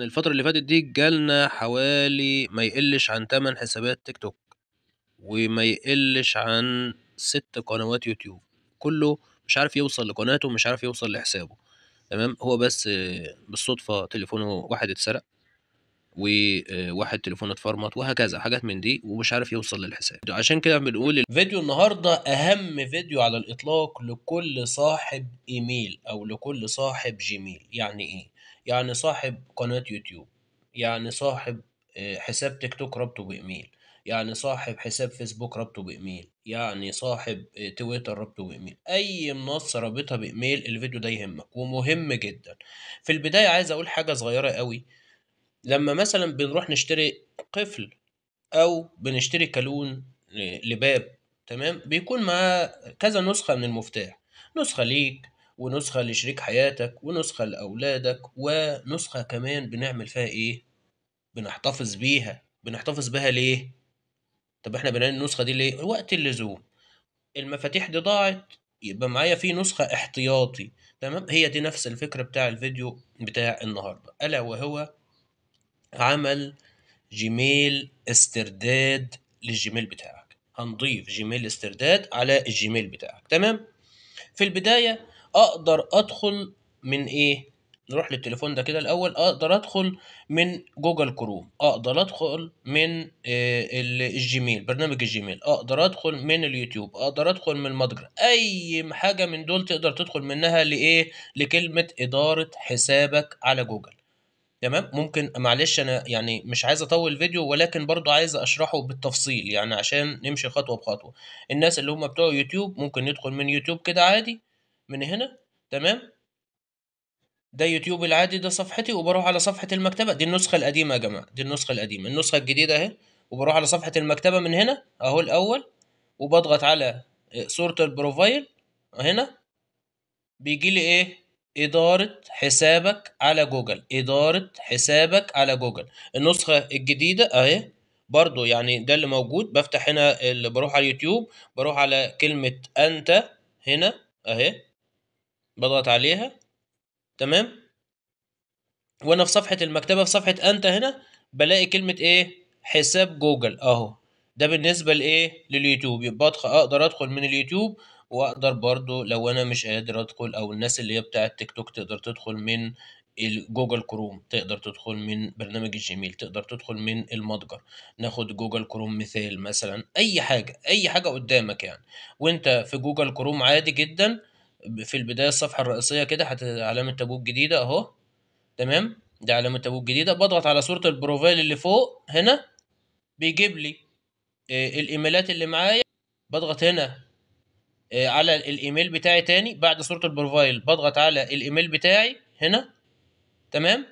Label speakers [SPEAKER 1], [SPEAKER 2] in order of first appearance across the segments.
[SPEAKER 1] من الفترة اللي فاتت دي جالنا حوالي ما يقلش عن تمن حسابات تيك توك وما يقلش عن ست قنوات يوتيوب كله مش عارف يوصل لقناته مش عارف يوصل لحسابه تمام هو بس بالصدفة تليفونه واحد اتسرق وواحد آه، تليفونه اتفرمط وهكذا حاجات من دي ومش عارف يوصل للحساب عشان كده بنقول فيديو النهارده اهم فيديو على الاطلاق لكل صاحب ايميل او لكل صاحب جيميل يعني ايه يعني صاحب قناة يوتيوب يعني صاحب آه، حساب تيك توك ربطه بإيميل يعني صاحب حساب فيسبوك ربطه بإيميل يعني صاحب آه، تويتر ربطه بإيميل أي منصة رابطها بإيميل الفيديو ده يهمك ومهم جدا في البداية عايز أقول حاجة صغيرة قوي لما مثلا بنروح نشتري قفل أو بنشتري كالون لباب تمام بيكون معاه كذا نسخة من المفتاح نسخة ليك ونسخة لشريك حياتك ونسخة لأولادك ونسخة كمان بنعمل فيها إيه؟ بنحتفظ بيها بنحتفظ بها ليه؟ طب إحنا بنعمل النسخة دي ليه؟ وقت اللزوم المفاتيح دي ضاعت يبقى معايا في نسخة احتياطي تمام هي دي نفس الفكرة بتاع الفيديو بتاع النهاردة ألا وهو عمل جيميل استرداد للجيميل بتاعك هنضيف جيميل استرداد على الجيميل بتاعك تمام في البداية اقدر ادخل من ايه نروح للتليفون ده كده الاول اقدر ادخل من جوجل كروم اقدر ادخل من آه، الجيميل برنامج الجيميل اقدر ادخل من اليوتيوب اقدر ادخل من المتجر اي حاجه من دول تقدر تدخل منها لايه لكلمه اداره حسابك على جوجل تمام ممكن معلش انا يعني مش عايز اطول فيديو ولكن برضو عايز اشرحه بالتفصيل يعني عشان نمشي خطوه بخطوه الناس اللي هم بتوع يوتيوب ممكن يدخل من يوتيوب كده عادي من هنا تمام ده يوتيوب العادي ده صفحتي وبروح على صفحة المكتبة دي النسخة القديمة يا جماعة دي النسخة القديمة النسخة الجديدة اهي وبروح على صفحة المكتبة من هنا اهو الاول وبضغط على صورة البروفايل هنا بيجي لي ايه إدارة حسابك على جوجل إدارة حسابك على جوجل النسخة الجديدة أهي برضو يعني ده اللي موجود بفتح هنا اللي بروح على اليوتيوب بروح على كلمة أنت هنا أهي بضغط عليها تمام وانا في صفحه المكتبه في صفحه انت هنا بلاقي كلمه ايه حساب جوجل اهو ده بالنسبه لايه لليوتيوب يبقى اقدر ادخل من اليوتيوب واقدر برضو لو انا مش قادر ادخل او الناس اللي هي بتاعه تيك توك تقدر تدخل من جوجل كروم تقدر تدخل من برنامج الجيميل تقدر تدخل من المتجر ناخد جوجل كروم مثال مثلا اي حاجه اي حاجه قدامك يعني وانت في جوجل كروم عادي جدا في البداية الصفحة الرئيسية كده هتبقى علامة تابوت جديدة أهو تمام دي علامة تابوت جديدة بضغط على صورة البروفايل اللي فوق هنا بيجيب لي آه، الإيميلات اللي معايا بضغط هنا آه، على الإيميل بتاعي تاني بعد صورة البروفايل بضغط على الإيميل بتاعي هنا تمام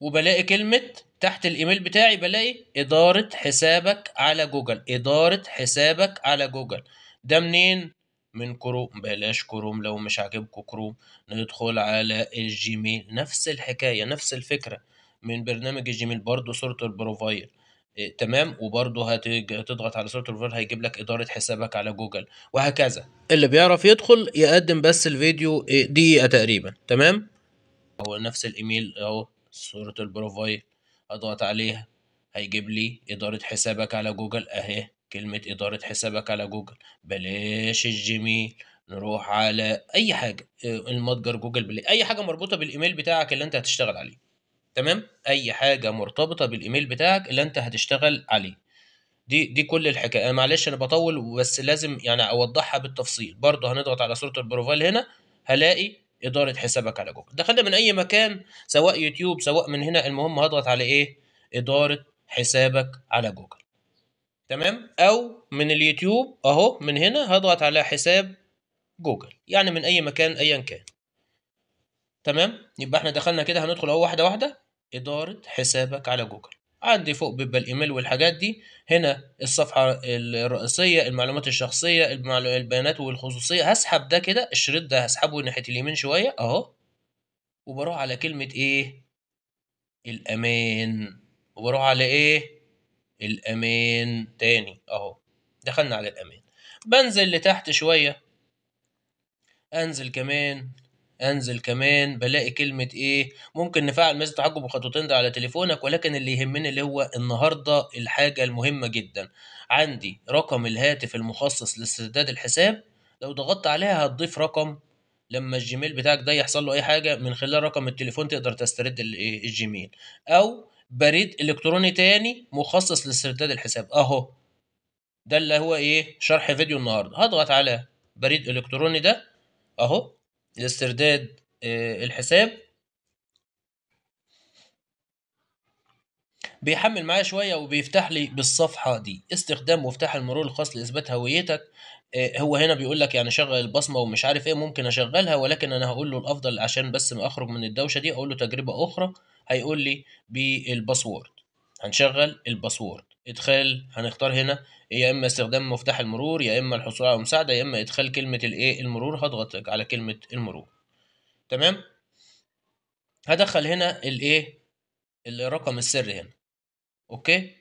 [SPEAKER 1] وبلاقي كلمة تحت الإيميل بتاعي بلاقي إدارة حسابك على جوجل إدارة حسابك على جوجل ده منين من كروم بلاش كروم لو مش عاجبكم كروم ندخل على الجيميل نفس الحكايه نفس الفكره من برنامج الجيميل برضو صوره البروفايل إيه تمام وبرضه هتضغط على صوره البروفايل هيجيب لك اداره حسابك على جوجل وهكذا اللي بيعرف يدخل يقدم بس الفيديو إيه، دقيقه تقريبا تمام هو نفس الايميل اهو صوره البروفايل اضغط عليها هيجيب لي اداره حسابك على جوجل اهي كلمة إدارة حسابك على جوجل بلاش الجيميل نروح على أي حاجة آه، المتجر جوجل بلاي أي حاجة مربوطة بالإيميل بتاعك اللي أنت هتشتغل عليه تمام أي حاجة مرتبطة بالإيميل بتاعك اللي أنت هتشتغل عليه دي دي كل الحكايه انا معلش انا بطول بس لازم يعني اوضحها بالتفصيل برضه هنضغط على صوره البروفايل هنا هلاقي اداره حسابك على جوجل دخلنا من اي مكان سواء يوتيوب سواء من هنا المهم هضغط على ايه اداره حسابك على جوجل تمام او من اليوتيوب اهو من هنا هضغط على حساب جوجل يعني من اي مكان ايا كان تمام يبقى احنا دخلنا كده هندخل اهو واحده واحده اداره حسابك على جوجل عندي فوق بيبقى الايميل والحاجات دي هنا الصفحه الرئيسيه المعلومات الشخصيه البيانات والخصوصيه هسحب ده كده الشريط ده هسحبه ناحيه اليمين شويه اهو وبروح على كلمه ايه الامان وبروح على ايه الامان تاني اهو دخلنا على الامان بنزل لتحت شوية انزل كمان انزل كمان بلاقي كلمة ايه ممكن نفعل ميزة تحكم بخطوتين ده على تليفونك ولكن اللي يهمني اللي هو النهاردة الحاجة المهمة جدا عندي رقم الهاتف المخصص لاسترداد الحساب لو ضغطت عليها هتضيف رقم لما الجيميل بتاعك ده يحصل له اي حاجه من خلال رقم التليفون تقدر تسترد إيه؟ الجيميل او بريد الكتروني تاني مخصص لاسترداد الحساب اهو ده اللي هو ايه شرح فيديو النهارده هضغط على بريد الكتروني ده اهو لاسترداد آه، الحساب بيحمل معايا شويه وبيفتح لي بالصفحه دي استخدام مفتاح المرور الخاص لاثبات هويتك آه، هو هنا بيقول لك يعني شغل البصمه ومش عارف ايه ممكن اشغلها ولكن انا هقول له الافضل عشان بس ما اخرج من الدوشه دي اقول له تجربه اخرى هيقول لي بالباسورد هنشغل الباسورد ادخال هنختار هنا يا اما استخدام مفتاح المرور يا اما الحصول على مساعده يا اما ادخال كلمه الايه المرور هضغط على كلمه المرور تمام هدخل هنا الايه الرقم السري هنا اوكي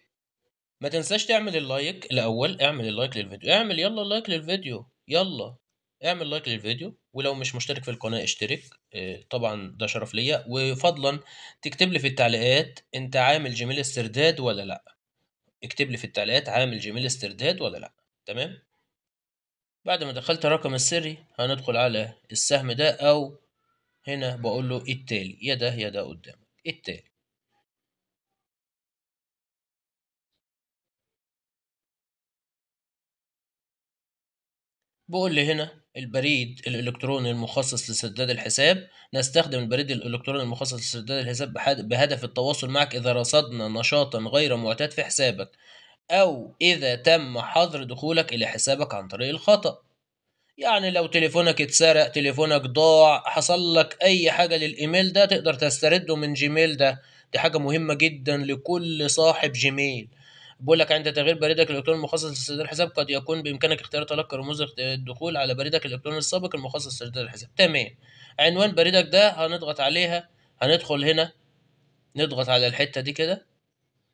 [SPEAKER 1] ما تنساش تعمل اللايك الاول اعمل اللايك للفيديو اعمل يلا لايك للفيديو يلا اعمل لايك للفيديو ولو مش مشترك في القناة اشترك آه، طبعا ده شرف ليا وفضلا تكتب لي في التعليقات انت عامل جيميل استرداد ولا لا اكتب لي في التعليقات عامل جيميل استرداد ولا لا تمام بعد ما دخلت الرقم السري هندخل على السهم ده او هنا بقول له التالي يا ده يا ده قدامك التالي بقول هنا البريد الإلكتروني المخصص لسداد الحساب نستخدم البريد الإلكتروني المخصص لسداد الحساب بهدف التواصل معك إذا رصدنا نشاطا غير معتاد في حسابك أو إذا تم حظر دخولك إلى حسابك عن طريق الخطأ يعني لو تليفونك اتسرق تليفونك ضاع حصل لك أي حاجة للإيميل ده تقدر تسترده من جيميل ده دي حاجة مهمة جدا لكل صاحب جيميل بيقول لك عند تغيير بريدك الالكتروني المخصص لتسجيل الحساب قد يكون بامكانك اختيار تلقي رموز الدخول على بريدك الالكتروني السابق المخصص لتسجيل الحساب تمام عنوان بريدك ده هنضغط عليها هندخل هنا نضغط على الحته دي كده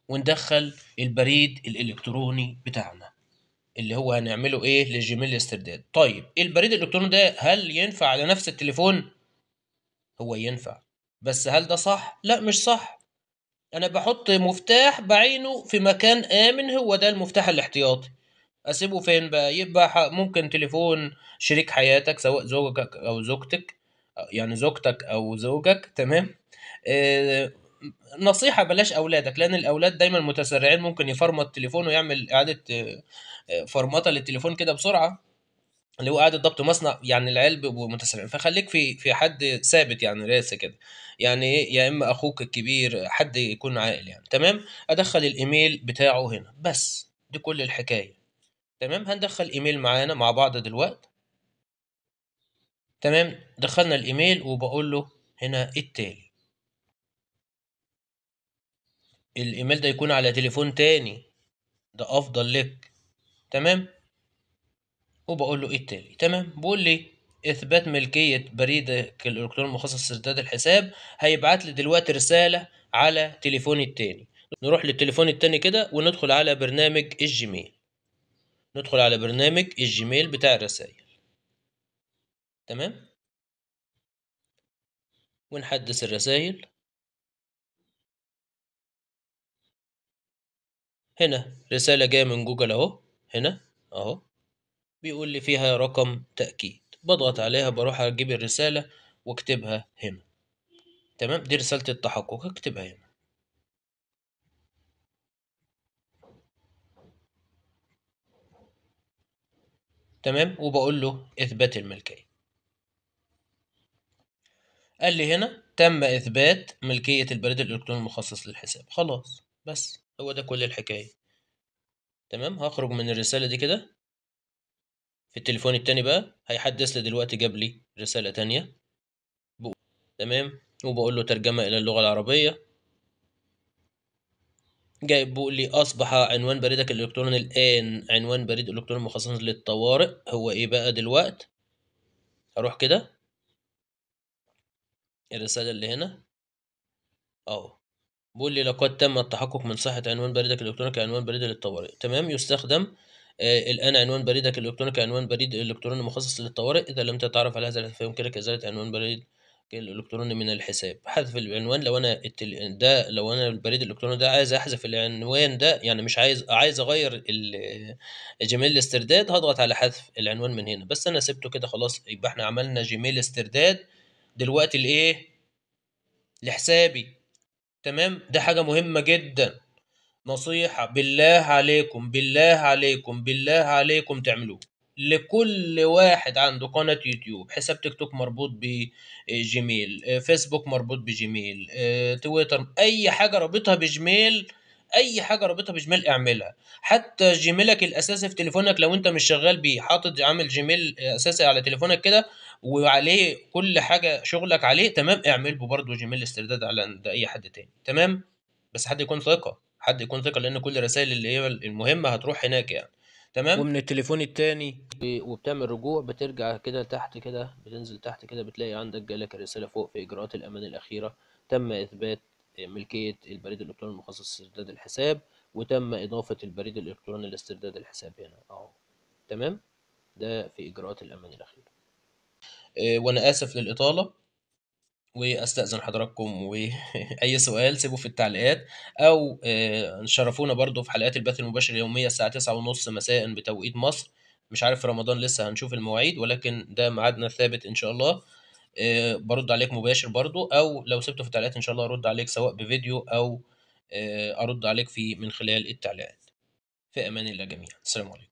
[SPEAKER 1] وندخل البريد الالكتروني بتاعنا اللي هو هنعمله ايه للجيميل الاسترداد طيب البريد الالكتروني ده هل ينفع على نفس التليفون هو ينفع بس هل ده صح لا مش صح انا بحط مفتاح بعينه في مكان امن هو ده المفتاح الاحتياطي اسيبه فين بقى يبقى ممكن تليفون شريك حياتك سواء زوجك او زوجتك يعني زوجتك او زوجك تمام آه، نصيحة بلاش أولادك لأن الأولاد دايما متسرعين ممكن يفرمط التليفون ويعمل إعادة آه، آه، فرمطة للتليفون كده بسرعة اللي هو قاعد ضبط مصنع يعني العيال بيبقوا متسرعين فخليك في في حد ثابت يعني راسه كده يعني ايه يا اما اخوك الكبير حد يكون عاقل يعني تمام ادخل الايميل بتاعه هنا بس دي كل الحكايه تمام هندخل ايميل معانا مع بعض دلوقتي تمام دخلنا الايميل وبقول له هنا التالي الايميل ده يكون على تليفون تاني ده افضل لك تمام وبقول له ايه التالي تمام بيقول لي اثبات ملكيه بريدك الالكتروني المخصص لسداد الحساب هيبعت لي دلوقتي رساله على تليفوني التاني نروح للتليفون التاني كده وندخل على برنامج الجيميل ندخل على برنامج الجيميل بتاع الرسائل تمام ونحدث الرسائل هنا رسالة جاية من جوجل اهو هنا اهو بيقول لي فيها رقم تأكيد بضغط عليها بروح أجيب الرسالة واكتبها هنا تمام دي رسالة التحقق اكتبها هنا تمام وبقول له اثبات الملكية قال لي هنا تم اثبات ملكية البريد الالكتروني المخصص للحساب خلاص بس هو ده كل الحكاية تمام هخرج من الرسالة دي كده في التليفون التاني بقى هيحدث لي دلوقتي جاب لي رسالة تانية بقول تمام وبقول له ترجمة إلى اللغة العربية جايب بيقول لي أصبح عنوان بريدك الإلكتروني الآن عنوان بريد إلكتروني مخصص للطوارئ هو إيه بقى دلوقت أروح كده الرسالة اللي هنا أهو بيقول لي لقد تم التحقق من صحة عنوان بريدك الإلكتروني كعنوان بريد للطوارئ تمام يستخدم آه، الآن عنوان بريدك الإلكتروني كعنوان بريد إلكتروني مخصص للطوارئ إذا لم تتعرف على هذا فيمكنك إزالة عنوان بريد الإلكتروني من الحساب حذف العنوان لو أنا التل... ده لو أنا البريد الإلكتروني ده عايز أحذف العنوان ده يعني مش عايز عايز أغير جيميل استرداد هضغط على حذف العنوان من هنا بس أنا سبته كده خلاص يبقى إحنا عملنا جيميل استرداد دلوقتي لإيه؟ لحسابي تمام ده حاجة مهمة جدا نصيحة بالله عليكم بالله عليكم بالله عليكم تعملوه لكل واحد عنده قناة يوتيوب حساب تيك توك مربوط بجيميل فيسبوك مربوط بجيميل تويتر أي حاجة رابطها بجميل اي حاجه رابطها بجميل اعملها حتى جيميلك الاساسي في تليفونك لو انت مش شغال بيه حاطط عامل جيميل اساسي على تليفونك كده وعليه كل حاجه شغلك عليه تمام اعمل برضه جيميل استرداد على اي حد تاني تمام بس حد يكون ثقه حد يكون ثقه لان كل الرسائل اللي هي المهمه هتروح هناك يعني تمام ومن التليفون الثاني وبتعمل رجوع بترجع كده تحت كده بتنزل تحت كده بتلاقي عندك جالك الرساله فوق في اجراءات الامان الاخيره تم اثبات ملكيه البريد الالكتروني المخصص لاسترداد الحساب وتم اضافه البريد الالكتروني لاسترداد الحساب هنا اهو تمام ده في اجراءات الامان الاخيره آه، وانا اسف للاطاله واستأذن حضراتكم واي سؤال سيبه في التعليقات او آه، شرفونا برضو في حلقات البث المباشر اليوميه الساعه 9:30 مساء بتوقيت مصر مش عارف في رمضان لسه هنشوف المواعيد ولكن ده ميعادنا الثابت ان شاء الله آه، برد عليك مباشر برضو او لو سبته في التعليقات ان شاء الله ارد عليك سواء بفيديو او آه، ارد عليك في من خلال التعليقات في امان الله جميعا السلام عليكم